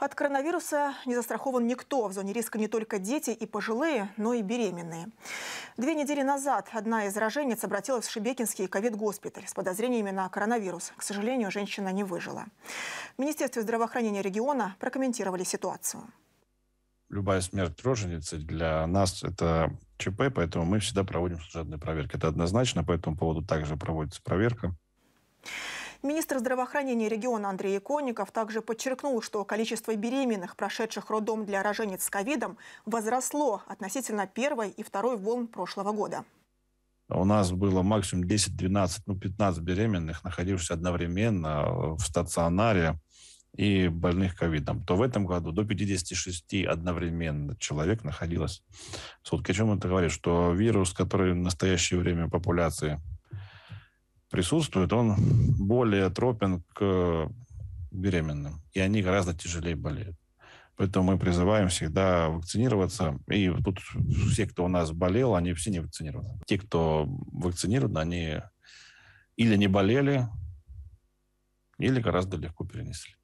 От коронавируса не застрахован никто. В зоне риска не только дети и пожилые, но и беременные. Две недели назад одна из роженец обратилась в Шебекинский ковид-госпиталь с подозрениями на коронавирус. К сожалению, женщина не выжила. В Министерстве здравоохранения региона прокомментировали ситуацию. Любая смерть роженицы для нас – это ЧП, поэтому мы всегда проводим служебные проверки. Это однозначно, по этому поводу также проводится проверка. Министр здравоохранения региона Андрей Иконников также подчеркнул, что количество беременных, прошедших роддом для роженец с ковидом, возросло относительно первой и второй волн прошлого года. У нас было максимум 10, 12, ну 15 беременных, находившихся одновременно в стационаре и больных ковидом, то в этом году до 56 одновременно человек находилось Вот О чем это говорит? Что вирус, который в настоящее время популяции присутствует, он более тропен к э, беременным. И они гораздо тяжелее болеют. Поэтому мы призываем всегда вакцинироваться. И тут все, кто у нас болел, они все не вакцинированы. Те, кто вакцинирован, они или не болели, или гораздо легко перенесли.